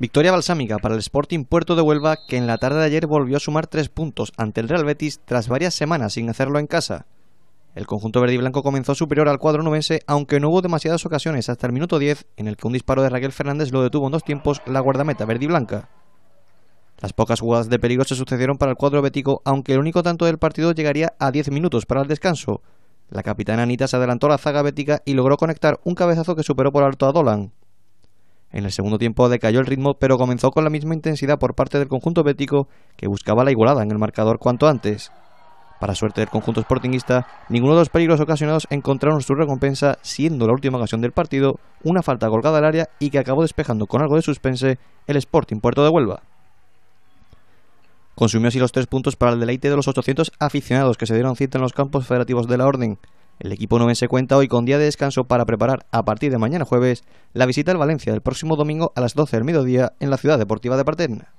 Victoria balsámica para el Sporting Puerto de Huelva, que en la tarde de ayer volvió a sumar tres puntos ante el Real Betis tras varias semanas sin hacerlo en casa. El conjunto verde y blanco comenzó superior al cuadro nubense, aunque no hubo demasiadas ocasiones hasta el minuto 10, en el que un disparo de Raquel Fernández lo detuvo en dos tiempos la guardameta verde y blanca. Las pocas jugadas de peligro se sucedieron para el cuadro bético, aunque el único tanto del partido llegaría a 10 minutos para el descanso. La capitana Anita se adelantó a la zaga bética y logró conectar un cabezazo que superó por alto a Dolan. En el segundo tiempo decayó el ritmo, pero comenzó con la misma intensidad por parte del conjunto bético que buscaba la igualada en el marcador cuanto antes. Para suerte del conjunto sportingista, ninguno de los peligros ocasionados encontraron su recompensa, siendo la última ocasión del partido una falta colgada al área y que acabó despejando con algo de suspense el Sporting Puerto de Huelva. Consumió así los tres puntos para el deleite de los 800 aficionados que se dieron cita en los campos federativos de la Orden. El equipo se cuenta hoy con día de descanso para preparar a partir de mañana jueves la visita al Valencia del próximo domingo a las 12 del mediodía en la ciudad deportiva de Paterna.